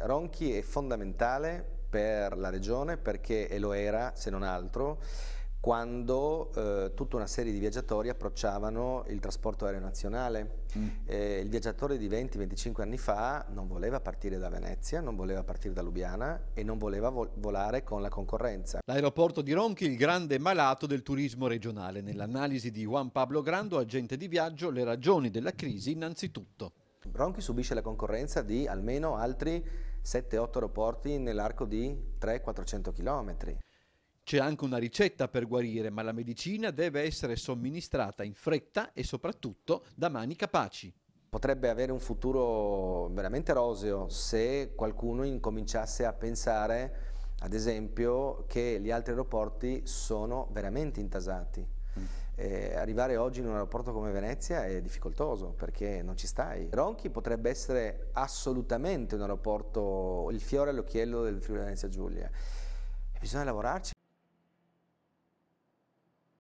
Ronchi è fondamentale per la regione perché, e lo era se non altro, quando eh, tutta una serie di viaggiatori approcciavano il trasporto aereo nazionale. Mm. Eh, il viaggiatore di 20-25 anni fa non voleva partire da Venezia, non voleva partire da Lubiana e non voleva vol volare con la concorrenza. L'aeroporto di Ronchi, è il grande malato del turismo regionale. Nell'analisi di Juan Pablo Grando, agente di viaggio, le ragioni della crisi innanzitutto. Bronchi subisce la concorrenza di almeno altri 7-8 aeroporti nell'arco di 300-400 km. C'è anche una ricetta per guarire, ma la medicina deve essere somministrata in fretta e soprattutto da mani capaci. Potrebbe avere un futuro veramente roseo se qualcuno incominciasse a pensare, ad esempio, che gli altri aeroporti sono veramente intasati. Eh, arrivare oggi in un aeroporto come Venezia è difficoltoso perché non ci stai. Ronchi potrebbe essere assolutamente un aeroporto, il fiore all'occhiello del Friuli Venezia Giulia. E bisogna lavorarci.